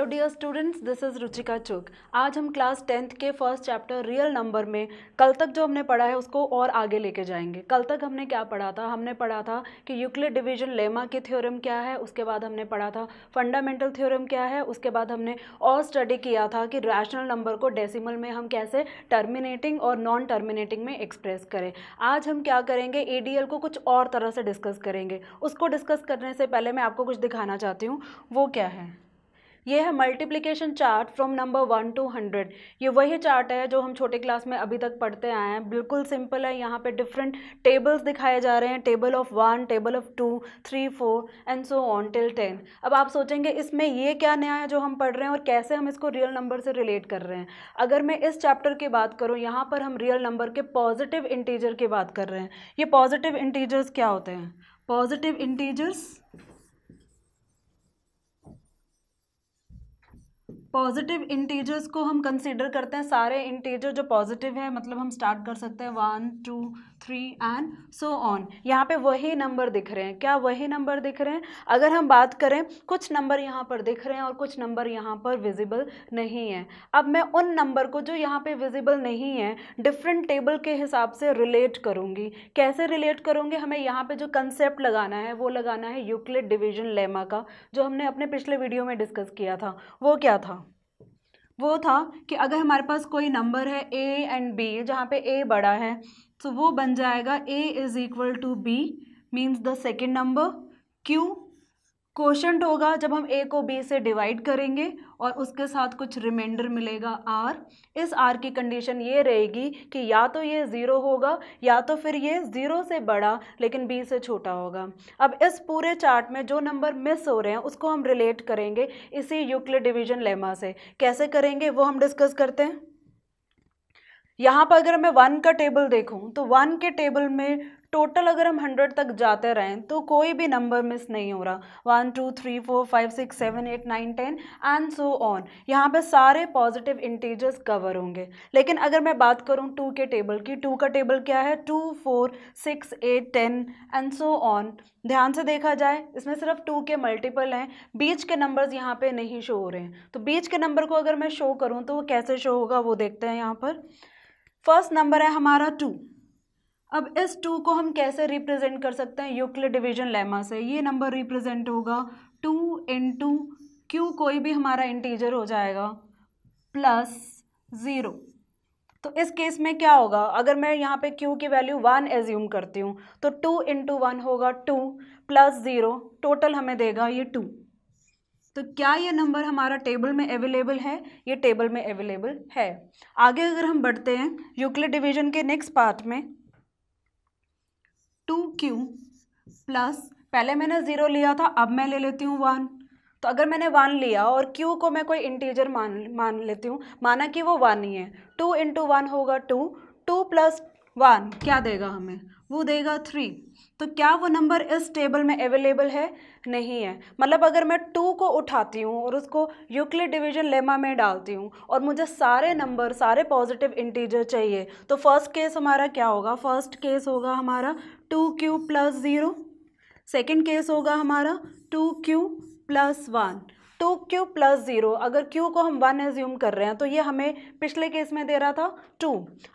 Hello dear students this is Ruchika Chugh आज हम class tenth के फर्स्ट चैप्टर रियल नंबर में कल तक जो हमने पढ़ा है उसको और आगे लेके जाएंगे कल तक हमने क्या पढ़ा था हमने पढ़ा था कि यूक्लिड डिवीजन लेमा की थ्योरम क्या है उसके बाद हमने पढ़ा था फंडामेंटल थ्योरम क्या है उसके बाद हमने और स्टडी किया था कि रैशनल नंबर को डेसीमल में हम कैसे टर्मिनेटिंग और नॉन टर्मिनेटिंग में एक्सप्रेस करें आज हम क्या करेंगे ए को कुछ और तरह से डिस्कस करेंगे उसको डिस्कस करने से पहले मैं आपको कुछ दिखाना चाहती हूँ वो क्या है ये है multiplication chart from number one to hundred ये वही चार्ट है जो हम छोटे क्लास में अभी तक पढ़ते आए हैं बिल्कुल सिंपल है यहाँ पे डिफरेंट टेबल्स दिखाए जा रहे हैं table of one table of two three four and so on till ten अब आप सोचेंगे इसमें ये क्या नया है जो हम पढ़ रहे हैं और कैसे हम इसको रियल नंबर से रिलेट कर रहे हैं अगर मैं इस चैप्टर की बात करूँ यहाँ पर हम रियल नंबर के पॉजिटिव इंटीजर की बात कर रहे हैं ये पॉजिटिव इंटीजर्स क्या होते हैं पॉजिटिव इंटीजर्स पॉजिटिव इंटीजर्स को हम कंसिडर करते हैं सारे इंटीजर जो पॉजिटिव है मतलब हम स्टार्ट कर सकते हैं one two three and so on यहाँ पे वही नंबर दिख रहे हैं क्या वही नंबर दिख रहे हैं अगर हम बात करें कुछ नंबर यहाँ पर दिख रहे हैं और कुछ नंबर यहाँ पर विजिबल नहीं है अब मैं उन नंबर को जो यहाँ पे विजिबल नहीं है डिफरेंट टेबल के हिसाब से रिलेट करूँगी कैसे रिलेट करूँगी हमें यहाँ पे जो कंसेप्ट लगाना है वो लगाना है यूक्लिड डिविजन लेमा का जो हमने अपने पिछले वीडियो में डिस्कस किया था वो क्या था वो था कि अगर हमारे पास कोई नंबर है ए एंड बी जहाँ पे ए बड़ा है सो तो so, वो बन जाएगा A is equal to B means the second number Q question होगा जब हम ए को बी से डिवाइड करेंगे और उसके साथ कुछ रिमाइंडर मिलेगा आर इस आर की कंडीशन ये रहेगी कि या तो ये ज़ीरो होगा या तो फिर ये ज़ीरो से बड़ा लेकिन बी से छोटा होगा अब इस पूरे चार्ट में जो नंबर मिस हो रहे हैं उसको हम रिलेट करेंगे इसी यूक्लिड डिवीजन लेमा से कैसे करेंगे वो हम डिस्कस करते हैं यहाँ पर अगर मैं वन का टेबल देखूँ तो वन के टेबल में टोटल अगर हम हंड्रेड तक जाते रहें तो कोई भी नंबर मिस नहीं हो रहा one two three four five six seven eight nine ten and so on यहाँ पे सारे पॉजिटिव इंटीजर्स कवर होंगे लेकिन अगर मैं बात करूँ टू के टेबल की टू का टेबल क्या है two four six eight ten and so on ध्यान से देखा जाए इसमें सिर्फ टू के मल्टीपल हैं बीच के नंबर्स यहाँ पे नहीं शो हो रहे हैं तो बीच के नंबर को अगर मैं शो करूँ तो वो कैसे शो होगा वो देखते हैं यहाँ पर फर्स्ट नंबर है हमारा टू अब इस टू को हम कैसे रिप्रेजेंट कर सकते हैं यूक्लिड डिवीजन लेमा से ये नंबर रिप्रेजेंट होगा टू इन टू क्यू कोई भी हमारा इंटीजर हो जाएगा प्लस ज़ीरो तो इस केस में क्या होगा अगर मैं यहाँ पे क्यू की वैल्यू वन एज्यूम करती हूँ तो टू इंटू वन होगा टू प्लस ज़ीरो टोटल हमें देगा ये टू तो क्या ये नंबर हमारा टेबल में अवेलेबल है ये टेबल में अवेलेबल है आगे अगर हम बढ़ते हैं यूक्लिड डिवीजन के नेक्स्ट पार्ट में टू क्यू प्लस पहले मैंने ज़ीरो लिया था अब मैं ले लेती हूँ वन तो अगर मैंने वन लिया और क्यू को मैं कोई इंटीजर मान मान लेती हूँ माना कि वो वन ही है टू इंटू वन होगा टू टू प्लस वन क्या देगा हमें वो देगा थ्री तो क्या वो नंबर इस टेबल में अवेलेबल है नहीं है मतलब अगर मैं टू को उठाती हूँ और उसको यूक्लिड डिवीजन लेमा में डालती हूँ और मुझे सारे नंबर सारे पॉजिटिव इंटीजर चाहिए तो फर्स्ट केस हमारा क्या होगा फर्स्ट केस होगा हमारा two q plus zero second case होगा हमारा two q plus one two q plus zero अगर क्यू को हम वन एज्यूम कर रहे हैं तो ये हमें पिछले केस में दे रहा था टू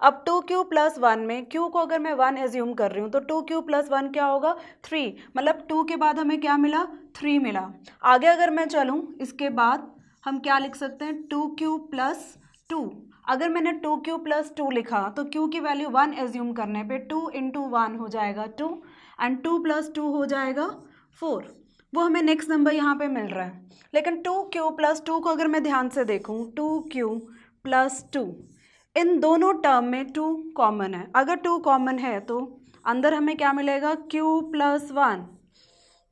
अब टू क्यू प्लस वन में क्यू को अगर मैं वन एज्यूम कर रही हूँ तो टू क्यू प्लस वन क्या होगा थ्री मतलब टू के बाद हमें क्या मिला थ्री मिला आगे अगर मैं चलूँ इसके बाद हम क्या लिख सकते हैं टू क्यू प्लस टू अगर मैंने टू क्यू प्लस टू लिखा तो क्यू की वैल्यू वन एज्यूम करने पे टू इंटू वन हो जाएगा two and two plus two हो जाएगा फोर वो हमें नेक्स्ट नंबर यहाँ पे मिल रहा है लेकिन टू क्यू प्लस टू को अगर मैं ध्यान से देखूँ टू क्यू प्लस टू इन दोनों टर्म में टू कॉमन है अगर टू कॉमन है तो अंदर हमें क्या मिलेगा क्यू प्लस वन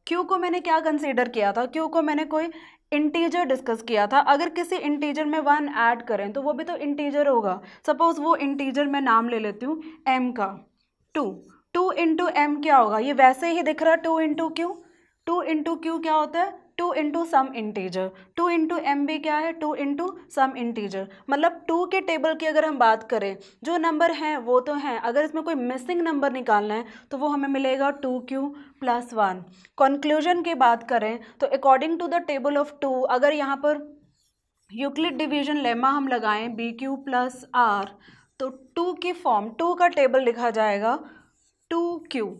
क्यू को मैंने क्या कंसीडर किया था क्यू को मैंने कोई इंटीजर डिस्कस किया था अगर किसी इंटीजर में वन ऐड करें तो वो भी तो इंटीजर होगा सपोज़ वो इंटीजर मैं नाम ले लेती हूँ एम का टू टू इंटू एम क्या होगा ये वैसे ही दिख रहा है two into q two into q क्या होता है two into some integer two into m b क्या है टू इंटू सम इंटीजर मतलब टू के टेबल की अगर हम बात करें जो नंबर हैं वो तो हैं अगर इसमें कोई मिसिंग नंबर निकालना है तो वो हमें मिलेगा two q plus one conclusion की बात करें तो according to the table of two अगर यहाँ पर यूक्लिड डिवीजन लेमा हम लगाएं बी क्यू प्लस आर तो टू की फॉर्म टू का टेबल लिखा जाएगा टू क्यू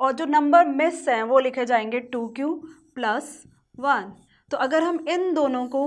और जो नंबर मिस हैं वो लिखे जाएंगे टू क्यू प्लस वन तो अगर हम इन दोनों को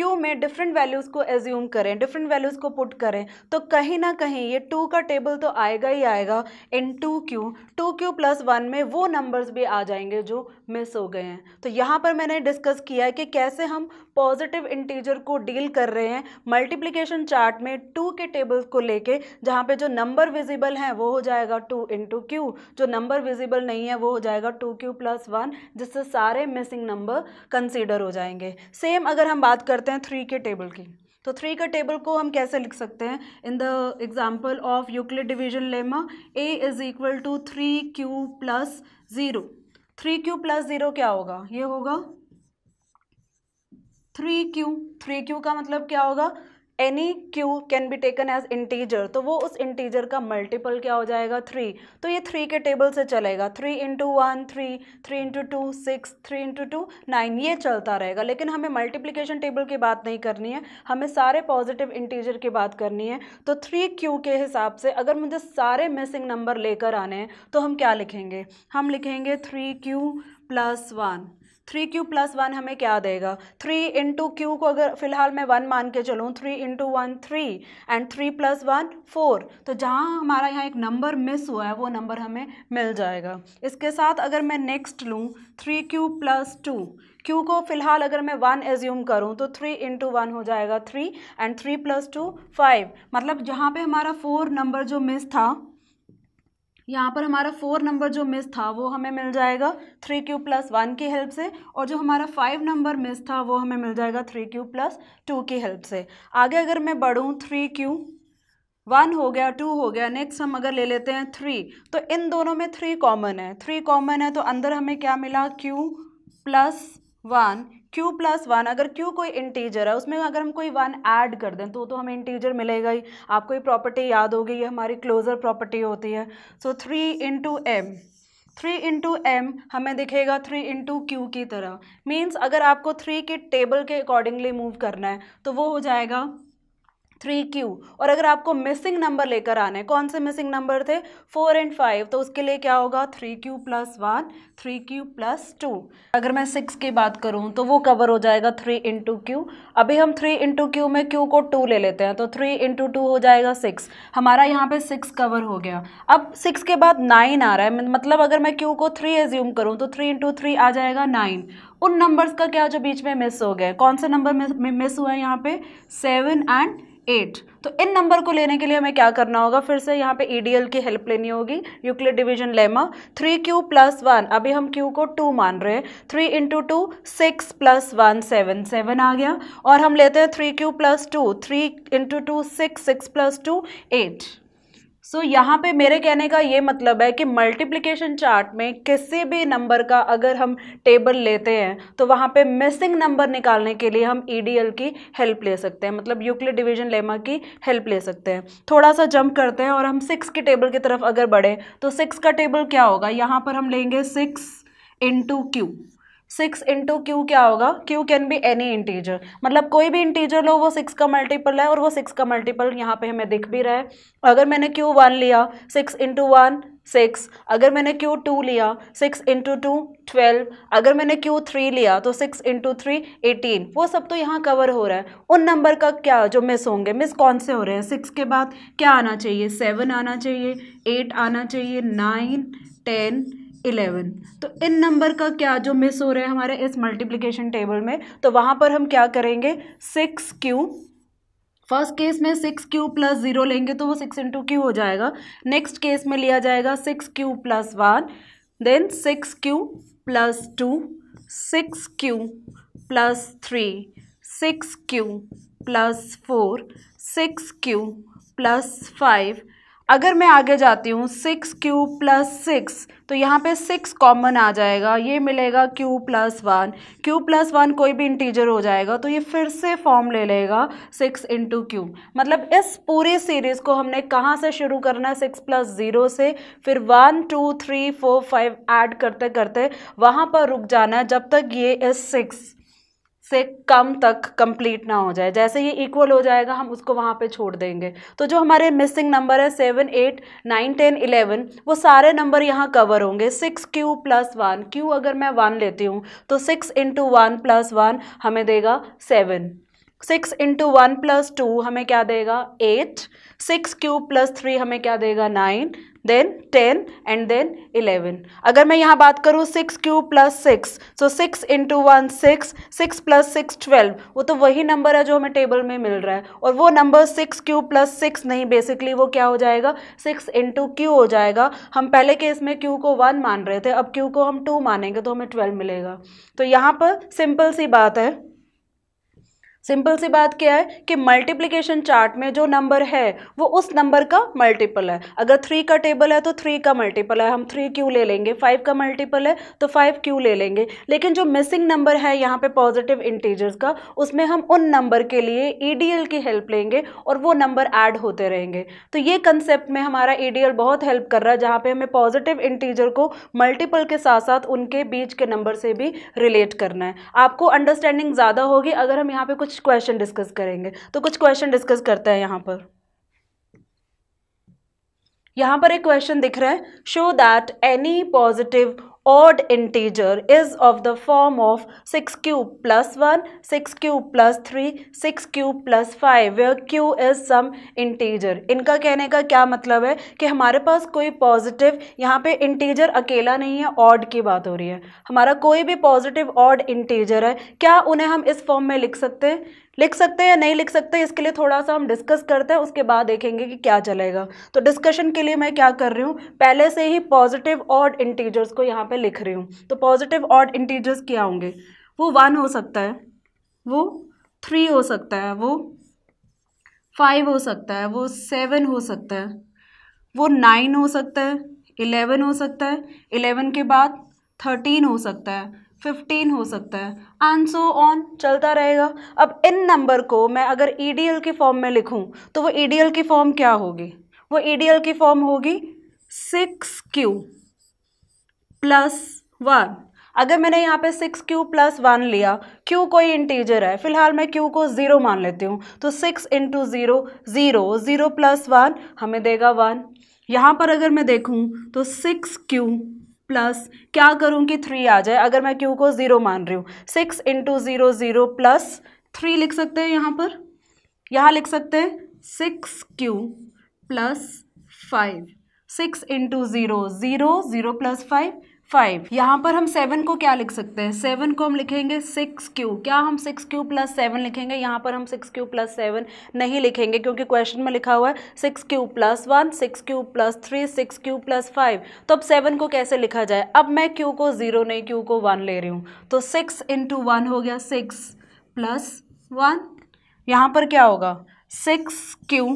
क्यू में डिफरेंट वैल्यूज़ को एज्यूम करें डिफरेंट वैल्यूज़ को पुट करें तो कहीं ना कहीं ये टू का टेबल तो आएगा ही आएगा इन to q two q plus one में वो नंबर्स भी आ जाएंगे जो मिस हो गए हैं तो यहाँ पर मैंने डिस्कस किया है कि कैसे हम पॉजिटिव इंटीजर को डील कर रहे हैं मल्टीप्लीकेशन चार्ट में टू के टेबल्स को लेके जहाँ पे जो नंबर विजिबल हैं वो हो जाएगा टू इंटू क्यू जो नंबर विजिबल नहीं है वो हो जाएगा टू क्यू प्लस वन जिससे सारे मिसिंग नंबर कंसिडर हो जाएंगे सेम अगर हम बात करते करते हैं थ्री के टेबल की तो थ्री के टेबल को हम कैसे लिख सकते हैं in the example of Euclid division lemma a is equal to three q plus zero three q plus zero क्या होगा ये होगा थ्री क्यू थ्री क्यू का मतलब क्या होगा any q can be taken as integer तो वो उस इंटीजर का मल्टीपल क्या हो जाएगा थ्री तो ये थ्री के टेबल से चलेगा three into one three three into two six three into two nine ये चलता रहेगा लेकिन हमें मल्टीप्लीकेशन टेबल की बात नहीं करनी है हमें सारे पॉजिटिव इंटीजर की बात करनी है तो थ्री क्यू के हिसाब से अगर मुझे सारे मिसिंग नंबर लेकर आने हैं तो हम क्या लिखेंगे हम लिखेंगे three q plus one three q plus one हमें क्या देगा थ्री इंटू क्यू को अगर फिलहाल मैं वन मान के चलूँ three into one three and three plus one four तो जहाँ हमारा यहाँ एक नंबर मिस हुआ है वो नंबर हमें मिल जाएगा इसके साथ अगर मैं नेक्स्ट लूँ three q plus two q को फिलहाल अगर मैं वन एज्यूम करूँ तो थ्री इंटू वन हो जाएगा three and three plus two five मतलब जहाँ पे हमारा फोर नंबर जो मिस था यहाँ पर हमारा फोर नंबर जो मिस था वो हमें मिल जाएगा थ्री क्यू प्लस वन की हेल्प से और जो हमारा फाइव नंबर मिस था वो हमें मिल जाएगा थ्री क्यू प्लस टू की हेल्प से आगे अगर मैं बढ़ूँ थ्री क्यू वन हो गया टू हो गया नेक्स्ट हम अगर ले लेते हैं थ्री तो इन दोनों में थ्री कॉमन है थ्री कॉमन है तो अंदर हमें क्या मिला q plus one q plus one अगर q कोई इंटीजर है उसमें अगर हम कोई वन ऐड कर दें तो तो हमें इंटीजर मिलेगा ही आपको ये प्रॉपर्टी याद होगी ये हमारी क्लोजर प्रॉपर्टी होती है so three into m three into m हमें दिखेगा थ्री इंटू क्यू की तरह मीन्स अगर आपको थ्री के टेबल के अकॉर्डिंगली मूव करना है तो वो हो जाएगा थ्री क्यू और अगर आपको मिसिंग नंबर लेकर आने कौन से मिसिंग नंबर थे फोर एंड फाइव तो उसके लिए क्या होगा three q plus one three q plus two अगर मैं सिक्स की बात करूँ तो वो कवर हो जाएगा थ्री इंटू क्यू अभी हम थ्री इंटू क्यू में क्यू को टू ले लेते हैं तो थ्री इंटू टू हो जाएगा सिक्स हमारा यहाँ पे सिक्स कवर हो गया अब सिक्स के बाद नाइन आ रहा है मतलब अगर मैं क्यू को थ्री एज्यूम करूँ तो थ्री इंटू थ्री आ जाएगा नाइन उन नंबर्स का क्या जो बीच में मिस हो गए कौन से नंबर मिस हुए है यहाँ पे सेवन एंड एट तो इन नंबर को लेने के लिए हमें क्या करना होगा फिर से यहाँ पे ईडीएल e की हेल्प लेनी होगी Euclid division lemma three q plus one अभी हम क्यू को टू मान रहे हैं three into two six plus one seven seven आ गया और हम लेते हैं three q plus two three into two six six plus two eight so so, यहाँ पे मेरे कहने का ये मतलब है कि मल्टीप्लिकेशन चार्ट में किसी भी नंबर का अगर हम टेबल लेते हैं तो वहाँ पे मिसिंग नंबर निकालने के लिए हम ईडीएल e की हेल्प ले सकते हैं मतलब यूक्लिड डिवीजन लेमा की हेल्प ले सकते हैं थोड़ा सा जंप करते हैं और हम सिक्स के टेबल की तरफ अगर बढ़ें तो सिक्स का टेबल क्या होगा यहाँ पर हम लेंगे six into q six into q क्या होगा q can be any integer मतलब कोई भी इंटीजर लो वो सिक्स का मल्टीपल है और वो सिक्स का मल्टीपल यहाँ पे हमें दिख भी रहा है अगर मैंने क्यू वन लिया सिक्स इंटू वन सिक्स अगर मैंने क्यू टू लिया सिक्स इंटू टू ट्वेल्व अगर मैंने क्यू थ्री लिया तो सिक्स इंटू थ्री एटीन वो सब तो यहाँ कवर हो रहा है उन नंबर का क्या जो मिस होंगे मिस कौन से हो रहे हैं सिक्स के बाद क्या आना चाहिए सेवन आना चाहिए एट आना चाहिए नाइन टेन इलेवन तो इन नंबर का क्या जो मिस हो रहा है हमारे इस मल्टीप्लिकेशन टेबल में तो वहाँ पर हम क्या करेंगे सिक्स क्यू फर्स्ट केस में सिक्स क्यू प्लस जीरो लेंगे तो वो सिक्स इंटू क्यू हो जाएगा नेक्स्ट केस में लिया जाएगा six q plus one then six q plus two six q plus three six q plus four six q plus five अगर मैं आगे जाती हूँ सिक्स क्यू प्लस सिक्स तो यहाँ पे सिक्स कॉमन आ जाएगा ये मिलेगा q plus one q plus one कोई भी इंटीजर हो जाएगा तो ये फिर से फॉर्म ले लेगा सिक्स इंटू क्यू मतलब इस पूरी सीरीज़ को हमने कहाँ से शुरू करना है सिक्स प्लस ज़ीरो से फिर one two three four five add करते करते वहाँ पर रुक जाना है जब तक ये इस सिक्स से कम तक कंप्लीट ना हो जाए जैसे ये इक्वल हो जाएगा हम उसको वहाँ पे छोड़ देंगे तो जो हमारे मिसिंग नंबर है seven eight nine ten eleven वो सारे नंबर यहाँ कवर होंगे six q plus one q अगर मैं वन लेती हूँ तो six into one plus one हमें देगा seven six into one plus two हमें क्या देगा eight six cube plus three हमें क्या देगा nine then ten and then eleven अगर मैं यहाँ बात करूँ six cube plus six so तो six into one six six plus six twelve वो तो वही नंबर है जो हमें टेबल में मिल रहा है और वो number six cube plus six नहीं बेसिकली वो क्या हो जाएगा सिक्स इंटू क्यू हो जाएगा हम पहले केस में क्यू को वन मान रहे थे अब क्यू को हम टू मानेंगे तो हमें ट्वेल्व मिलेगा तो यहाँ पर सिंपल सी बात है सिंपल सी बात क्या है कि मल्टीप्लिकेशन चार्ट में जो नंबर है वो उस नंबर का मल्टीपल है अगर थ्री का टेबल है तो थ्री का मल्टीपल है हम थ्री क्यू ले लेंगे फाइव का मल्टीपल है तो फाइव क्यू ले लेंगे लेकिन जो मिसिंग नंबर है यहाँ पे पॉजिटिव इंटीजर्स का उसमें हम उन नंबर के लिए ई e की हेल्प लेंगे और वो नंबर ऐड होते रहेंगे तो ये कंसेप्ट में हमारा ई e बहुत हेल्प कर रहा है जहाँ पर हमें पॉजिटिव इंटीजर को मल्टीपल के साथ साथ उनके बीच के नंबर से भी रिलेट करना है आपको अंडरस्टैंडिंग ज़्यादा होगी अगर हम यहाँ पर कुछ कुछ क्वेश्चन डिस्कस करेंगे तो कुछ क्वेश्चन डिस्कस करते हैं यहाँ पर यहाँ पर एक क्वेश्चन दिख रहा है show that any positive odd integer is of the form of 6 cube plus 1, 6 cube plus 3, 6 cube plus 5 where q is some integer. इनका कहने का क्या मतलब है कि हमारे पास कोई positive यहाँ पे integer अकेला नहीं है odd की बात हो रही है हमारा कोई भी positive odd integer है क्या उन्हें हम इस form में लिख सकते हैं लिख सकते हैं या नहीं लिख सकते इसके लिए थोड़ा सा हम डिस्कस करते हैं उसके बाद देखेंगे कि क्या चलेगा तो डिस्कशन के लिए मैं क्या कर रही हूँ पहले से ही पॉजिटिव ऑड इंटीजर्स को यहाँ पर लिख रही हूँ तो पॉजिटिव ऑड इंटीजर्स क्या होंगे वो वन हो सकता है वो थ्री हो सकता है वो फाइव हो सकता है वो सेवन हो सकता है वो नाइन हो सकता है इलेवन हो सकता है इलेवन के बाद थर्टीन हो सकता है फिफ्टीन हो सकता है आंसो ऑन चलता रहेगा अब इन नंबर को मैं अगर ई डी एल के फॉर्म में लिखूँ तो वो ई डी एल की फॉर्म क्या होगी वो ई डी एल की फॉर्म होगी सिक्स क्यू प्लस वन अगर मैंने यहाँ पे सिक्स क्यू प्लस वन लिया क्यू कोई इंटीजर है फिलहाल मैं क्यू को ज़ीरो मान लेती हूँ तो six into zero zero zero plus one हमें देगा वन यहाँ पर अगर मैं देखूँ तो सिक्स क्यू प्लस क्या करूँ कि थ्री आ जाए अगर मैं क्यू को ज़ीरो मान रही हूँ six into zero zero plus three लिख सकते हैं यहाँ पर यहाँ लिख सकते हैं six q plus five six into zero zero zero plus five five यहाँ पर हम सेवन को क्या लिख सकते हैं सेवन को हम लिखेंगे सिक्स क्यू क्या हम सिक्स क्यू प्लस सेवन लिखेंगे यहाँ पर हम सिक्स क्यू प्लस सेवन नहीं लिखेंगे क्योंकि क्वेश्चन में लिखा हुआ है six q plus one six q plus three six q plus five तो अब सेवन को कैसे लिखा जाए अब मैं क्यू को जीरो नहीं क्यू को वन ले रही हूँ तो सिक्स इंटू वन हो गया सिक्स प्लस वन यहाँ पर क्या होगा सिक्स क्यू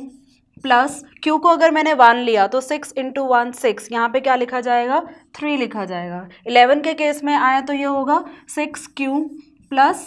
प्लस क्यू को अगर मैंने वन लिया तो सिक्स इंटू वन सिक्स यहाँ पे क्या लिखा जाएगा थ्री लिखा जाएगा इलेवन के केस में आया तो ये होगा सिक्स क्यू प्लस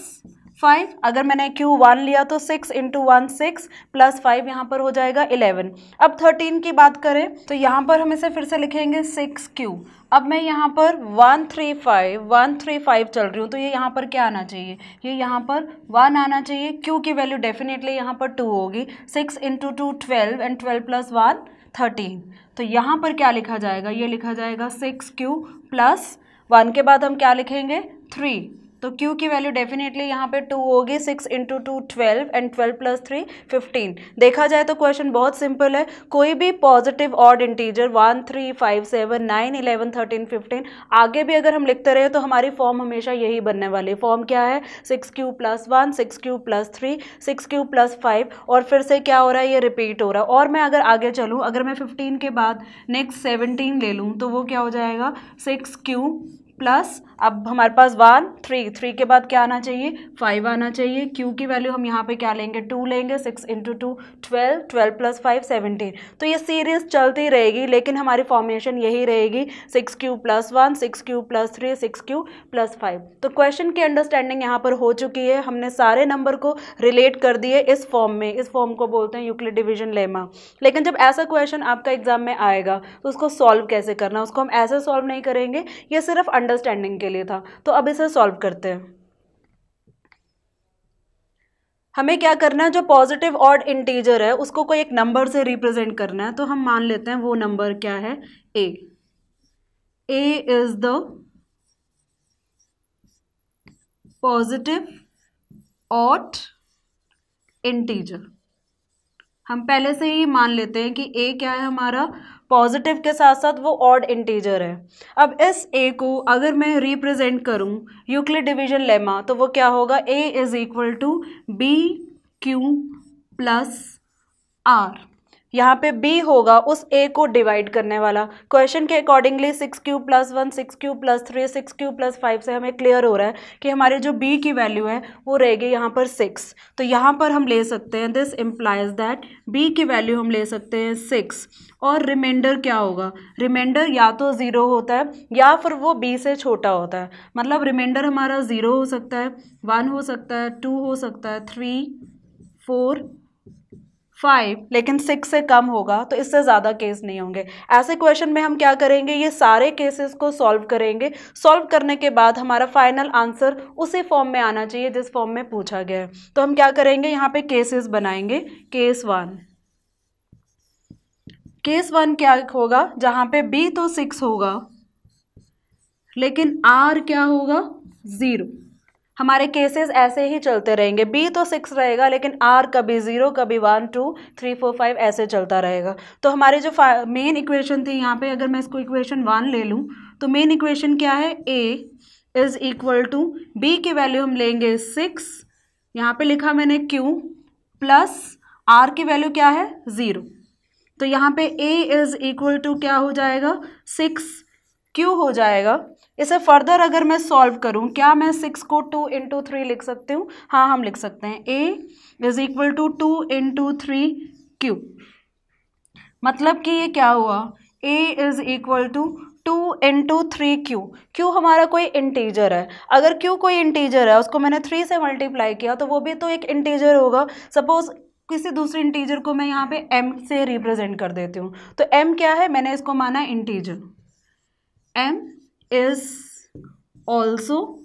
फाइव अगर मैंने क्यू वन लिया तो six into one six plus five यहाँ पर हो जाएगा इलेवन अब थर्टीन की बात करें तो यहाँ पर हम इसे फिर से लिखेंगे सिक्स क्यू अब मैं यहाँ पर one three five one three five चल रही हूँ तो ये यहाँ पर क्या आना चाहिए ये यहाँ पर वन आना चाहिए क्यू की वैल्यू डेफिनेटली यहाँ पर टू होगी six into two twelve and twelve plus one thirteen तो यहाँ पर क्या लिखा जाएगा ये लिखा जाएगा सिक्स क्यू प्लस वन के बाद हम क्या लिखेंगे थ्री तो Q की वैल्यू डेफिनेटली यहाँ पे टू होगी six into two twelve and twelve plus three fifteen देखा जाए तो क्वेश्चन बहुत सिंपल है कोई भी positive odd integer one three five seven nine eleven thirteen fifteen आगे भी अगर हम लिखते रहे तो हमारी फॉर्म हमेशा यही बनने वाली है फॉर्म क्या है six q plus one six q plus three six q plus five और फिर से क्या हो रहा है ये रिपीट हो रहा है और मैं अगर आगे चलूँ अगर मैं फिफ्टीन के बाद नेक्स्ट सेवनटीन ले लूँ तो वो क्या हो जाएगा सिक्स क्यू प्लस अब हमारे पास वन थ्री थ्री के बाद क्या आना चाहिए फाइव आना चाहिए क्यू की वैल्यू हम यहाँ पे क्या लेंगे टू लेंगे six into two twelve twelve plus five seventeen तो ये सीरीज चलती रहेगी लेकिन हमारी फॉर्मेशन यही रहेगी six q plus one six q plus three six q plus five तो क्वेश्चन की अंडरस्टैंडिंग यहाँ पर हो चुकी है हमने सारे नंबर को रिलेट कर दिए इस फॉर्म में इस फॉर्म को बोलते हैं यूक्लिड डिविजन लेमा लेकिन जब ऐसा क्वेश्चन आपका एग्जाम में आएगा तो उसको सॉल्व कैसे करना उसको हम ऐसे सॉल्व नहीं करेंगे ये सिर्फ अंडरस्टैंडिंग के लिए था तो अब इसे सॉल्व करते हैं हमें क्या करना है जो पॉजिटिव ऑड इंटीजर है उसको कोई एक नंबर से रिप्रेजेंट करना है तो हम मान लेते हैं वो नंबर क्या है a a is the positive odd integer हम पहले से ही मान लेते हैं कि ए क्या है हमारा पॉजिटिव के साथ साथ वो ऑड इंटीजर है अब इस ए को अगर मैं रिप्रेजेंट करूँ यूक्लिड डिवीजन लेमा तो वो क्या होगा a is equal to b q plus r यहाँ पे b होगा उस a को डिवाइड करने वाला क्वेश्चन के accordingly six q plus one six q plus three six q plus five से हमें क्लियर हो रहा है कि हमारे जो b की वैल्यू है वो रहेगी यहाँ पर सिक्स तो यहाँ पर हम ले सकते हैं दिस इम्प्लाइज दैट b की वैल्यू हम ले सकते हैं सिक्स और रिमाइंडर क्या होगा रिमाइंडर या तो ज़ीरो होता है या फिर वो बी से छोटा होता है मतलब रिमाइंडर हमारा ज़ीरो हो सकता है वन हो सकता है टू हो सकता है थ्री फोर फाइव लेकिन सिक्स से कम होगा तो इससे ज़्यादा केस नहीं होंगे ऐसे क्वेश्चन में हम क्या करेंगे ये सारे केसेस को सॉल्व करेंगे सॉल्व करने के बाद हमारा फाइनल आंसर उसी फॉर्म में आना चाहिए जिस फॉर्म में पूछा गया है तो हम क्या करेंगे यहाँ पे केसेस बनाएंगे केस वन केस वन क्या होगा जहाँ पे बी तो सिक्स होगा लेकिन आर क्या होगा ज़ीरो हमारे केसेस ऐसे ही चलते रहेंगे बी तो सिक्स रहेगा लेकिन आर कभी ज़ीरो कभी one two three four five ऐसे चलता रहेगा तो हमारे जो मेन इक्वेशन थी यहाँ पे अगर मैं इसको इक्वेशन वन ले लूँ तो मेन इक्वेशन क्या है a is equal to b की वैल्यू हम लेंगे सिक्स यहाँ पे लिखा मैंने क्यू प्लस आर की वैल्यू क्या है ज़ीरो तो यहाँ पे ए इज़ इक्वल टू क्या हो जाएगा सिक्स क्यू हो जाएगा इसे फर्दर अगर मैं सॉल्व करूं क्या मैं सिक्स को टू इंटू थ्री लिख सकती हूँ हाँ हम लिख सकते हैं a is equal to two into three q मतलब कि ये क्या हुआ a is equal to two into three q q हमारा कोई इंटीजर है अगर क्यू कोई इंटीजर है उसको मैंने थ्री से मल्टीप्लाई किया तो वो भी तो एक इंटीजर होगा सपोज़ किसी दूसरे इंटीजर को मैं यहाँ पे m से रिप्रेजेंट कर देती हूँ तो m क्या है मैंने इसको माना integer m is also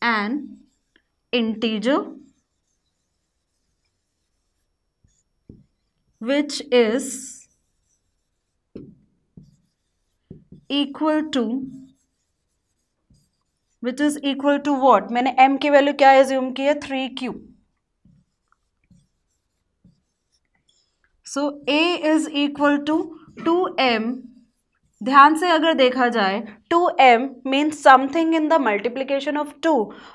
an integer which is equal to which is equal to what? मैंने m value क्या assume की 3 q. So a is equal to 2m ध्यान से अगर देखा जाए two m means something in the multiplication of two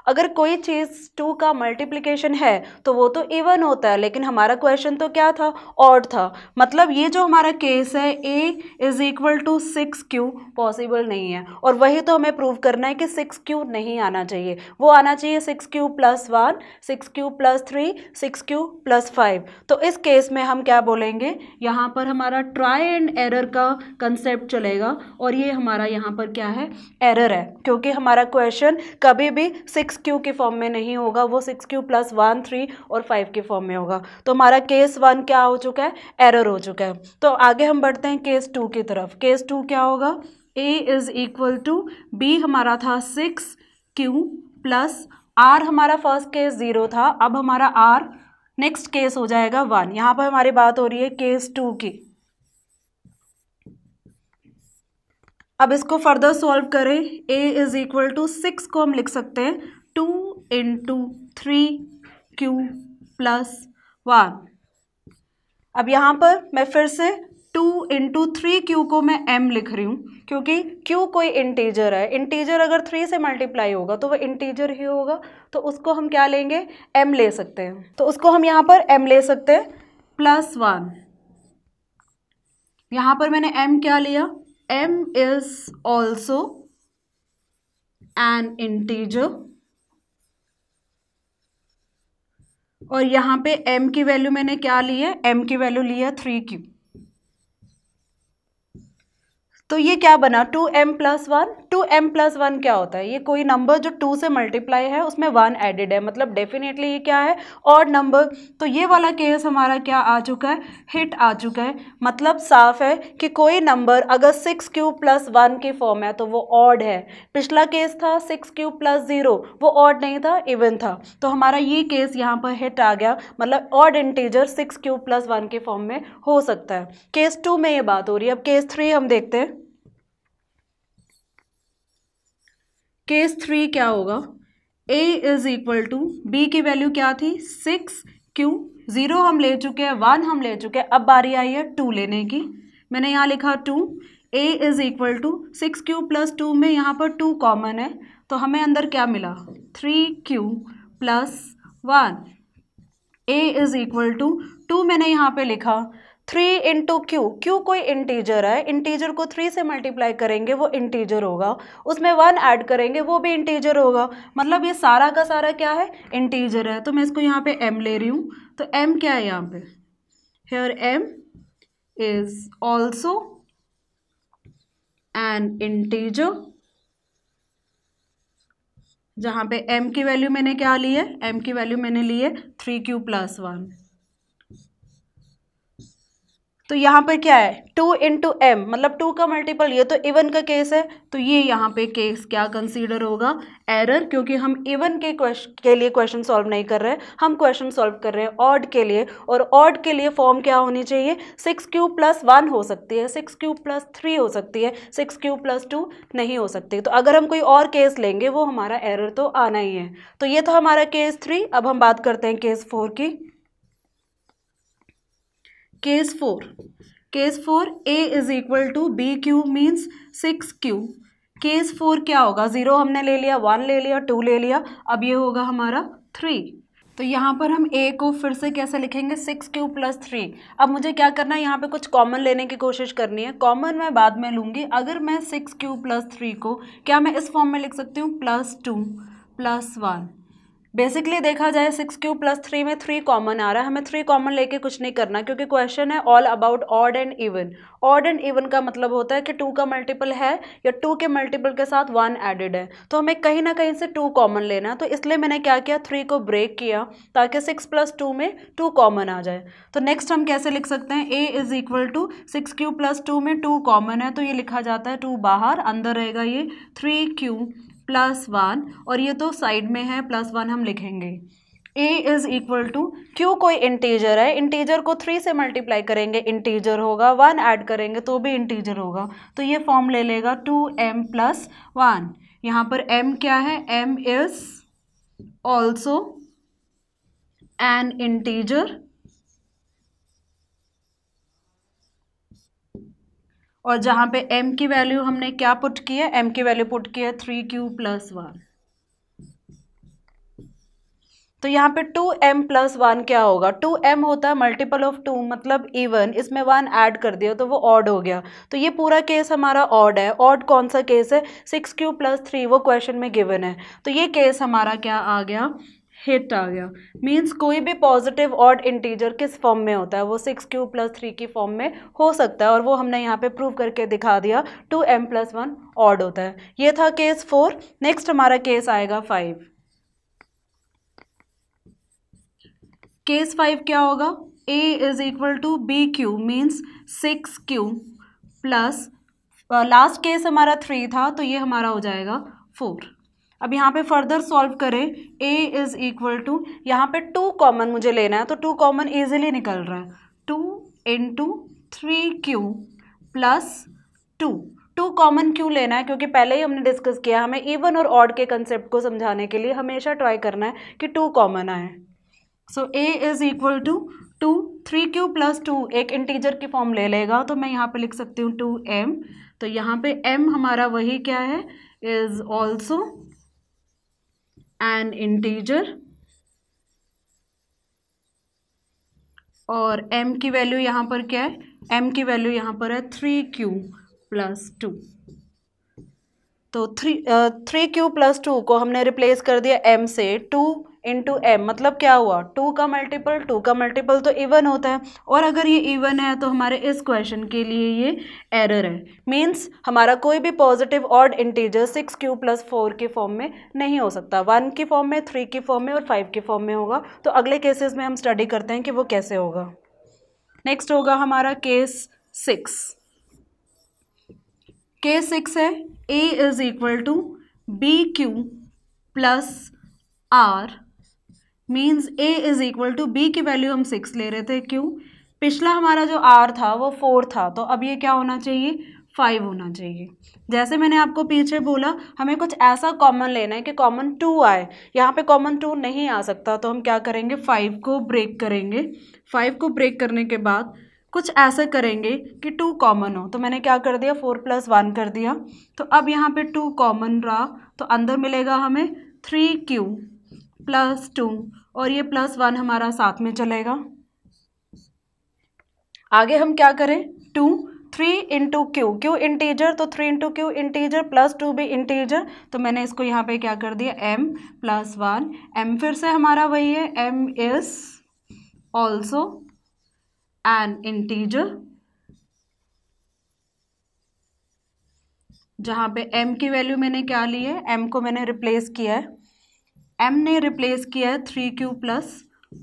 अगर कोई चीज़ टू का मल्टीप्लीकेशन है तो वो तो इवन होता है लेकिन हमारा क्वेश्चन तो क्या था ऑड था मतलब ये जो हमारा केस है a is equal to six q possible नहीं है और वही तो हमें प्रूव करना है कि सिक्स क्यू नहीं आना चाहिए वो आना चाहिए six q plus one six q plus three six q plus five तो इस केस में हम क्या बोलेंगे यहाँ पर हमारा ट्राई एंड एरर का कंसेप्ट चलेगा और ये हमारा यहाँ पर क्या क्या है एरर है क्योंकि हमारा क्वेश्चन कभी भी सिक्स क्यू के फॉर्म में नहीं होगा वो six q plus one three और फाइव के फॉर्म में होगा तो हमारा केस वन क्या हो चुका है एरर हो चुका है तो आगे हम बढ़ते हैं केस टू की तरफ केस टू क्या होगा a is equal to b हमारा था सिक्स क्यू प्लस आर हमारा फर्स्ट केस ज़ीरो था अब हमारा आर नेक्स्ट केस हो जाएगा वन यहाँ पर हमारी बात हो रही है केस टू की अब इसको फर्दर सॉल्व करें a is equal to six को हम लिख सकते हैं two into three q plus one अब यहाँ पर मैं फिर से टू इंटू थ्री क्यू को मैं एम लिख रही हूँ क्योंकि क्यू कोई इंटीजर है इंटीजर अगर थ्री से मल्टीप्लाई होगा तो वह इंटीजर ही होगा तो उसको हम क्या लेंगे एम ले सकते हैं तो उसको हम यहाँ पर एम ले सकते हैं प्लस वन यहाँ पर मैंने एम क्या लिया m is also an integer और यहां पे m की वैल्यू मैंने क्या ली है m की वैल्यू ली है थ्री की तो ये क्या बना two m plus one two m plus one क्या होता है ये कोई नंबर जो टू से मल्टीप्लाई है उसमें वन एडिड है मतलब डेफिनेटली ये क्या है और नंबर तो ये वाला केस हमारा क्या आ चुका है हिट आ चुका है मतलब साफ है कि कोई नंबर अगर सिक्स क्यू प्लस वन के फॉर्म है तो वो ऑड है पिछला केस था सिक्स क्यू प्लस ज़ीरो वो ऑड नहीं था इवन था तो हमारा ये केस यहाँ पर हिट आ गया मतलब odd integer six q plus one के फॉर्म में हो सकता है केस टू में ये बात हो रही है अब केस थ्री हम देखते हैं केस थ्री क्या होगा a is equal to b की वैल्यू क्या थी सिक्स क्यों ज़ीरो हम ले चुके हैं वन हम ले चुके हैं अब बारी आई है टू लेने की मैंने यहाँ लिखा two a is equal to six q plus two में यहाँ पर टू कॉमन है तो हमें अंदर क्या मिला three q plus one a is equal to two मैंने यहाँ पे लिखा थ्री इंटू क्यू क्यू कोई इंटीजर है इंटीजर को थ्री से मल्टीप्लाई करेंगे वो इंटीजर होगा उसमें वन ऐड करेंगे वो भी इंटीजर होगा मतलब ये सारा का सारा क्या है इंटीजर है तो मैं इसको यहाँ पे एम ले रही हूँ तो एम क्या है यहाँ पे here m is also an integer जहाँ पे m की वैल्यू मैंने क्या ली है m की वैल्यू मैंने ली है थ्री क्यू प्लस वन तो यहाँ पर क्या है टू इंटू एम मतलब टू का मल्टीपल ये तो इवन का केस है तो ये यहाँ पे केस क्या कंसीडर होगा एरर क्योंकि हम इवन के क्वेश्चन के लिए क्वेश्चन सॉल्व नहीं कर रहे हैं हम क्वेश्चन सॉल्व कर रहे हैं ऑड के लिए और ऑड के लिए फॉर्म क्या होनी चाहिए सिक्स क्यू प्लस वन हो सकती है सिक्स क्यू प्लस थ्री हो सकती है सिक्स क्यू प्लस टू नहीं हो सकती तो अगर हम कोई और केस लेंगे वो हमारा एरर तो आना ही है तो ये था हमारा केस थ्री अब हम बात करते हैं केस फोर की case four case four a is equal to b q means six q case four क्या होगा ज़ीरो हमने ले लिया वन ले लिया टू ले लिया अब ये होगा हमारा थ्री तो यहाँ पर हम ए को फिर से कैसे लिखेंगे सिक्स क्यू प्लस थ्री अब मुझे क्या करना है यहाँ पे कुछ कॉमन लेने की कोशिश करनी है कॉमन मैं बाद में लूँगी अगर मैं सिक्स क्यू प्लस थ्री को क्या मैं इस फॉर्म में लिख सकती हूँ plus two plus one basically देखा जाए सिक्स क्यू प्लस थ्री में थ्री कॉमन आ रहा है हमें थ्री कॉमन लेके कुछ नहीं करना क्योंकि क्वेश्चन है all about odd and even odd and even का मतलब होता है कि टू का मल्टीपल है या टू के मल्टीपल के साथ वन एडेड है तो हमें कहीं ना कहीं से टू कॉमन लेना है तो इसलिए मैंने क्या किया थ्री को ब्रेक किया ताकि सिक्स प्लस टू में टू कॉमन आ जाए तो नेक्स्ट हम कैसे लिख सकते हैं a is equal to six q plus two में टू कॉमन है तो ये लिखा जाता है टू बाहर अंदर रहेगा ये थ्री क्यू प्लस वन और ये तो साइड में है प्लस वन हम लिखेंगे ए इज़ इक्वल टू क्यों कोई इंटीजर है इंटीजर को थ्री से मल्टीप्लाई करेंगे इंटीजर होगा वन ऐड करेंगे तो भी इंटीजर होगा तो ये फॉर्म ले लेगा टू एम प्लस वन यहाँ पर एम क्या है m is also an integer और जहाँ पे m की वैल्यू हमने क्या पुट की है m की वैल्यू पुट की है थ्री क्यू प्लस वन तो यहाँ पे टू एम प्लस वन क्या होगा टू एम होता है मल्टीपल ऑफ टू मतलब इवन इसमें वन ऐड कर दिया तो वो ऑड हो गया तो ये पूरा केस हमारा ऑड है ऑड कौन सा केस है सिक्स क्यू प्लस थ्री वो क्वेश्चन में गिवन है तो ये केस हमारा क्या आ गया हिट आ गया मीन्स कोई भी पॉजिटिव ऑड इंटीजर किस फॉर्म में होता है वो सिक्स क्यू प्लस थ्री की फॉर्म में हो सकता है और वो हमने यहाँ पे प्रूव करके दिखा दिया two m plus one odd होता है ये था केस फोर नेक्स्ट हमारा केस आएगा फाइव केस फाइव क्या होगा a is equal to b q means six q plus last case हमारा थ्री था तो ये हमारा हो जाएगा फोर अब यहाँ पे फर्दर सॉल्व करें a इज़ इक्वल टू यहाँ पे टू कॉमन मुझे लेना है तो टू कॉमन ईजिली निकल रहा है टू इन two three q plus two two common क्यों लेना है क्योंकि पहले ही हमने डिस्कस किया हमें इवन और ऑड के कंसेप्ट को समझाने के लिए हमेशा ट्राई करना है कि टू कॉमन आए so a is equal to two three q plus two एक इंटीजर की फॉर्म ले लेगा तो मैं यहाँ पे लिख सकती हूँ टू एम तो यहाँ पे एम हमारा वही क्या है इज़ ऑल्सो an integer और m की वैल्यू यहाँ पर क्या है m की वैल्यू यहाँ पर है थ्री क्यू प्लस टू तो three three q plus two को हमने रिप्लेस कर दिया एम से टू इंटू एम मतलब क्या हुआ टू का मल्टीपल टू का मल्टीपल तो इवन होता है और अगर ये इवन है तो हमारे इस क्वेश्चन के लिए ये एरर है मीन्स हमारा कोई भी positive odd integer six q plus four के फॉर्म में नहीं हो सकता वन के फॉर्म में थ्री के फॉर्म में और फाइव के फॉर्म में होगा तो अगले केसेस में हम स्टडी करते हैं कि वो कैसे होगा नेक्स्ट होगा हमारा केस सिक्स के सिक्स है a is equal to b q plus r means a is equal to b की वैल्यू हम सिक्स ले रहे थे क्यों पिछला हमारा जो आर था वो फोर था तो अब ये क्या होना चाहिए फाइव होना चाहिए जैसे मैंने आपको पीछे बोला हमें कुछ ऐसा कॉमन लेना है कि कॉमन टू आए यहाँ पे कॉमन टू नहीं आ सकता तो हम क्या करेंगे फाइव को ब्रेक करेंगे फाइव को ब्रेक करने के बाद कुछ ऐसे करेंगे कि टू कॉमन हो तो मैंने क्या कर दिया फोर प्लस वन कर दिया तो अब यहाँ पे टू कॉमन रहा तो अंदर मिलेगा हमें थ्री क्यू प्लस टू और ये प्लस वन हमारा साथ में चलेगा आगे हम क्या करें two three into q q integer तो three into q integer plus two भी इंटीजर तो मैंने इसको यहाँ पे क्या कर दिया एम प्लस वन एम फिर से हमारा वही है m is also an integer जहां पे m की वैल्यू मैंने क्या ली है m को मैंने रिप्लेस किया है m ने रिप्लेस किया है थ्री क्यू प्लस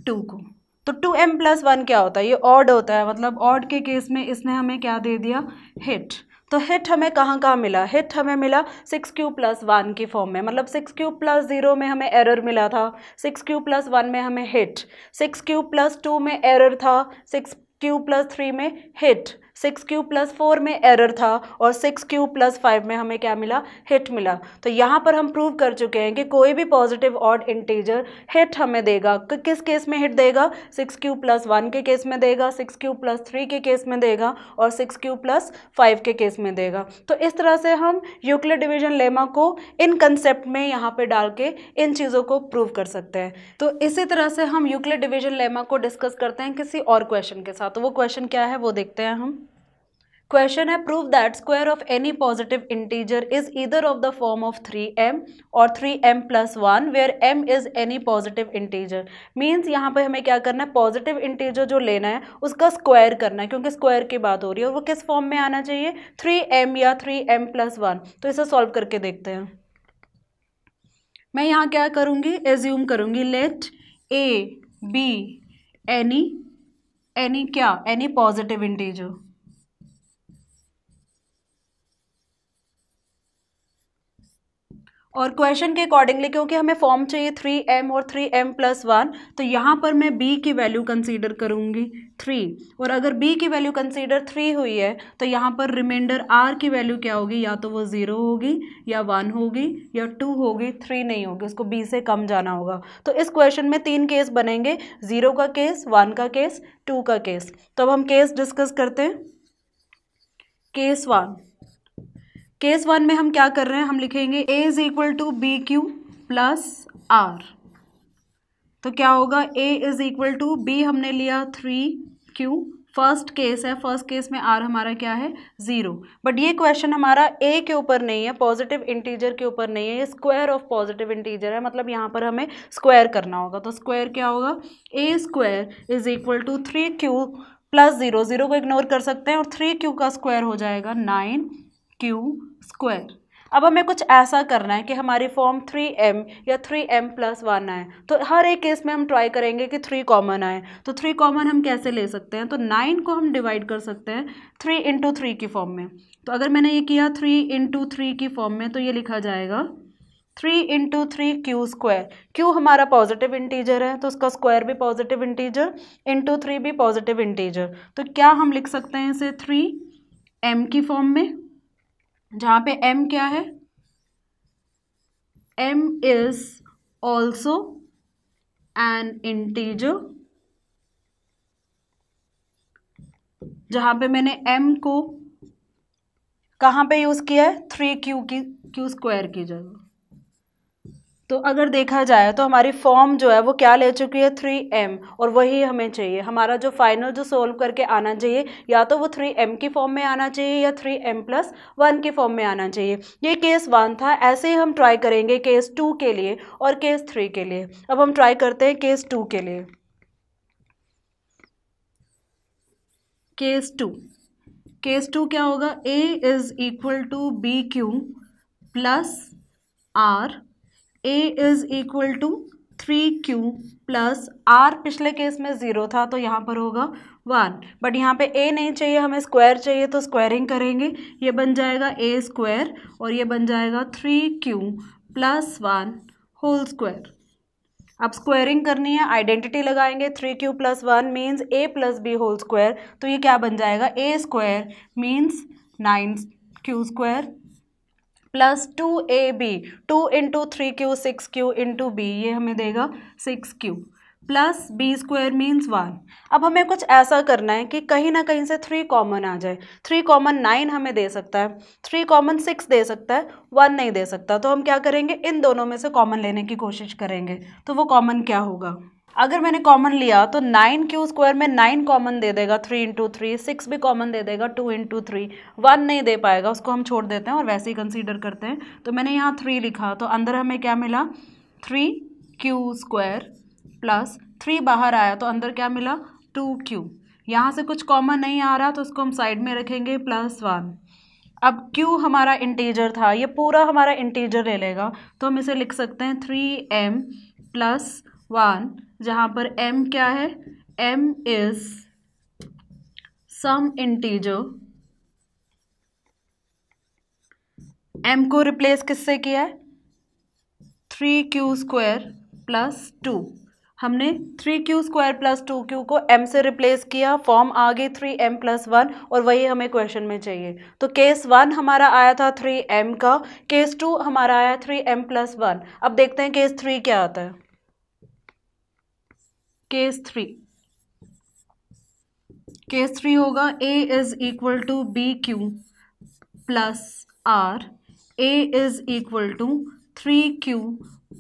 टू को तो टू एम प्लस वन क्या होता है ये ऑड होता है मतलब ऑड के केस में इसने हमें क्या दे दिया हिट तो हिट हमें कहाँ कहाँ मिला हिट हमें मिला सिक्स क्यू प्लस वन की फॉर्म में मतलब सिक्स क्यू प्लस जीरो में हमें एरर मिला था सिक्स क्यू प्लस वन में हमें hit six q plus two में एरर था सिक्स क्यू प्लस थ्री में hit six q plus four में एरर था और सिक्स क्यू प्लस फाइव में हमें क्या मिला हिट मिला तो यहाँ पर हम प्रूव कर चुके हैं कि कोई भी पॉजिटिव ऑड इंटीजर हिट हमें देगा कि किस केस में हिट देगा सिक्स क्यू प्लस वन के केस में देगा सिक्स क्यू प्लस थ्री के केस में देगा और सिक्स क्यू प्लस फाइव के केस में देगा तो इस तरह से हम यूक्लिड डिवीजन लेमा को इन कंसेप्ट में यहाँ पर डाल के इन चीज़ों को प्रूव कर सकते हैं तो इसी तरह से हम यूक्लिड डिवीजन लेमा को डिस्कस करते हैं किसी और क्वेश्चन के साथ तो वो क्वेश्चन क्या है वो देखते हैं हम क्वेश्चन है prove that square of any positive integer is either of the form of three m और three m plus one where m is any positive integer means यहाँ पे हमें क्या करना है पॉजिटिव इंटीजर जो लेना है उसका स्क्वायर करना है क्योंकि स्क्वायर की बात हो रही है और वो किस फॉर्म में आना चाहिए थ्री एम या थ्री एम प्लस वन तो इसे सॉल्व करके देखते हैं मैं यहाँ क्या करूँगी एज्यूम करूँगी let a be any any क्या एनी पॉजिटिव इंटीजर और क्वेश्चन के अकॉर्डिंगली क्योंकि हमें फॉर्म चाहिए थ्री एम और थ्री एम प्लस वन तो यहाँ पर मैं बी की वैल्यू कंसीडर करूँगी थ्री और अगर बी की वैल्यू कंसीडर थ्री हुई है तो यहाँ पर रिमाइंडर आर की वैल्यू क्या होगी या तो वो ज़ीरो होगी या वन होगी या टू होगी थ्री नहीं होगी उसको बी से कम जाना होगा तो इस क्वेश्चन में तीन केस बनेंगे ज़ीरो का केस वन का केस टू का केस तो अब हम केस डिस्कस करते हैं केस वन केस वन में हम क्या कर रहे हैं हम लिखेंगे a is equal to b q plus r तो क्या होगा a is equal to b हमने लिया थ्री क्यू फर्स्ट केस है फर्स्ट केस में आर हमारा क्या है ज़ीरो बट ये क्वेश्चन हमारा ए के ऊपर नहीं है पॉजिटिव इंटीजर के ऊपर नहीं है ये स्क्वायर ऑफ पॉजिटिव इंटीजर है मतलब यहाँ पर हमें स्क्वायर करना होगा तो स्क्वायर क्या होगा a square is equal to three q plus zero zero को इग्नोर कर सकते हैं और थ्री क्यू का स्क्वायर हो जाएगा नाइन क्यू स्क्वायर अब हमें कुछ ऐसा करना है कि हमारी फॉर्म थ्री एम या थ्री एम प्लस वन आए तो हर एक केस में हम ट्राई करेंगे कि थ्री कॉमन आए तो थ्री कॉमन हम कैसे ले सकते हैं तो नाइन को हम डिवाइड कर सकते हैं थ्री इंटू थ्री की फॉर्म में तो अगर मैंने ये किया थ्री इंटू थ्री की फॉर्म में तो ये लिखा जाएगा three into three q square q हमारा पॉजिटिव इंटीजर है तो उसका स्क्वायर भी पॉजिटिव इंटीजर इंटू थ्री भी पॉजिटिव इंटीजर तो क्या हम लिख सकते हैं इसे थ्री एम की फॉर्म में जहाँ पे m क्या है m is also an integer जहाँ पे मैंने m को कहाँ पे यूज़ किया है थ्री क्यू की क्यू स्क्वायर की जगह तो अगर देखा जाए तो हमारी फॉर्म जो है वो क्या ले चुकी है थ्री एम और वही हमें चाहिए हमारा जो फाइनल जो सोल्व करके आना चाहिए या तो वो थ्री एम की फॉर्म में आना चाहिए या थ्री एम प्लस वन की फॉर्म में आना चाहिए ये केस वन था ऐसे ही हम ट्राई करेंगे केस टू के लिए और केस थ्री के लिए अब हम ट्राई करते हैं केस टू के लिए केस टू केस टू क्या होगा a is equal to b q plus r a is equal to three q plus r पिछले केस में ज़ीरो था तो यहाँ पर होगा वन बट यहाँ पे ए नहीं चाहिए हमें स्क्वायर चाहिए तो स्क्वायरिंग करेंगे ये बन जाएगा ए स्क्वायर और ये बन जाएगा three q plus one whole square अब स्क्वायरिंग करनी है आइडेंटिटी लगाएंगे three q plus one means a plus b whole square तो ये क्या बन जाएगा a square means nine q square plus two a b two into three q six q into b ये हमें देगा six q plus b square means one अब हमें कुछ ऐसा करना है कि कहीं ना कहीं से थ्री कॉमन आ जाए थ्री कॉमन नाइन हमें दे सकता है थ्री कॉमन सिक्स दे सकता है वन नहीं दे सकता तो हम क्या करेंगे इन दोनों में से कॉमन लेने की कोशिश करेंगे तो वो कॉमन क्या होगा अगर मैंने कॉमन लिया तो नाइन क्यू स्क्वायर में नाइन कॉमन दे देगा थ्री इंटू थ्री सिक्स भी कॉमन दे देगा टू इंटू थ्री वन नहीं दे पाएगा उसको हम छोड़ देते हैं और वैसे ही कंसीडर करते हैं तो मैंने यहाँ थ्री लिखा तो अंदर हमें क्या मिला three q square plus three बाहर आया तो अंदर क्या मिला टू क्यू यहाँ से कुछ कॉमन नहीं आ रहा तो उसको हम साइड में रखेंगे प्लस वन अब क्यू हमारा इंटीजर था ये पूरा हमारा इंटीजर ले लेगा तो हम इसे लिख सकते हैं थ्री एम प्लस वन जहाँ पर m क्या है m is some integer m को रिप्लेस किससे किया है three q square plus two हमने three q square plus two q को m से रिप्लेस किया फॉर्म आ गई थ्री एम प्लस वन और वही हमें क्वेश्चन में चाहिए तो केस वन हमारा आया था थ्री एम का केस टू हमारा आया थ्री एम प्लस वन अब देखते हैं केस थ्री क्या आता है केस थ्री केस थ्री होगा a is equal to b q plus r a is equal to three q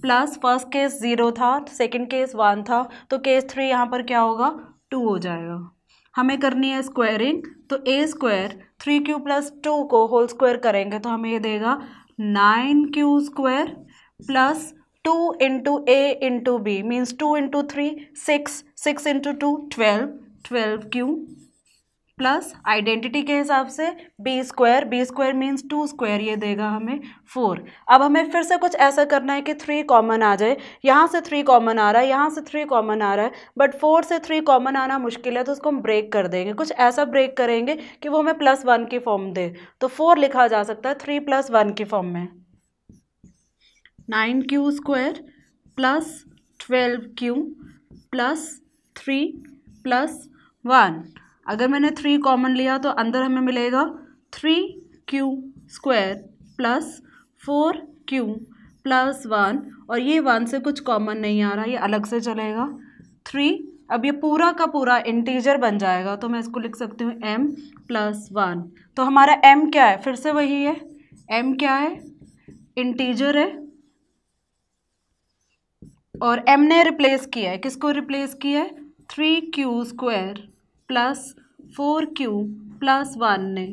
plus first case zero था सेकंड केस वन था तो केस थ्री यहाँ पर क्या होगा टू हो जाएगा हमें करनी है स्क्वायरिंग तो a square three q plus two को होल स्क्वायर करेंगे तो हमें ये देगा nine q square plus two into a into b means two into three six six into two twelve twelve q plus identity के हिसाब से b square b square means two square ये देगा हमें फोर अब हमें फिर से कुछ ऐसा करना है कि थ्री कॉमन आ जाए यहाँ से थ्री कॉमन आ रहा है यहाँ से थ्री कॉमन आ रहा है बट फोर से थ्री कॉमन आना मुश्किल है तो उसको हम ब्रेक कर देंगे कुछ ऐसा ब्रेक करेंगे कि वो हमें प्लस वन की फॉर्म दे तो फोर लिखा जा सकता है थ्री प्लस वन की फॉर्म में nine q square plus twelve q plus three plus one अगर मैंने थ्री कॉमन लिया तो अंदर हमें मिलेगा three q square plus four q plus one और ये वन से कुछ कॉमन नहीं आ रहा ये अलग से चलेगा थ्री अब ये पूरा का पूरा इंटीजर बन जाएगा तो मैं इसको लिख सकती हूँ एम प्लस वन तो हमारा एम क्या है फिर से वही है एम क्या है इंटीजर है और एम ने रिप्लेस किया है किसको रिप्लेस किया है three q square plus four q plus one ने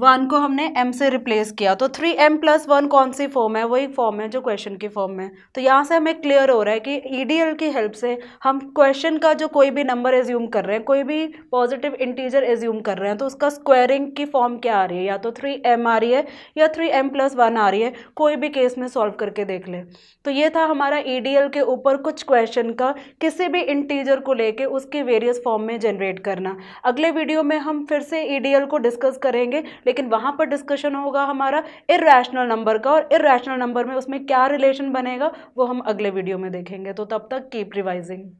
वन को हमने एम से रिप्लेस किया तो थ्री एम प्लस वन कौन सी फॉर्म है वही फॉर्म है जो क्वेश्चन की फॉर्म है तो यहाँ से हमें क्लियर हो रहा है कि ई e की हेल्प से हम क्वेश्चन का जो कोई भी नंबर एज्यूम कर रहे हैं कोई भी पॉजिटिव इंटीजर एज्यूम कर रहे हैं तो उसका स्क्वायरिंग की फॉर्म क्या आ रही है या तो थ्री एम आ रही है या थ्री एम प्लस वन आ रही है कोई भी केस में सॉल्व करके देख ले तो ये था हमारा ई e के ऊपर कुछ क्वेश्चन का किसी भी इंटीजर को लेके उसके वेरियस फॉर्म में जनरेट करना अगले वीडियो में हम फिर से ई e को डिस्कस करेंगे लेकिन वहाँ पर डिस्कशन होगा हमारा इरेशनल नंबर का और इरेशनल नंबर में उसमें क्या रिलेशन बनेगा वो हम अगले वीडियो में देखेंगे तो तब तक कीप रिवाइजिंग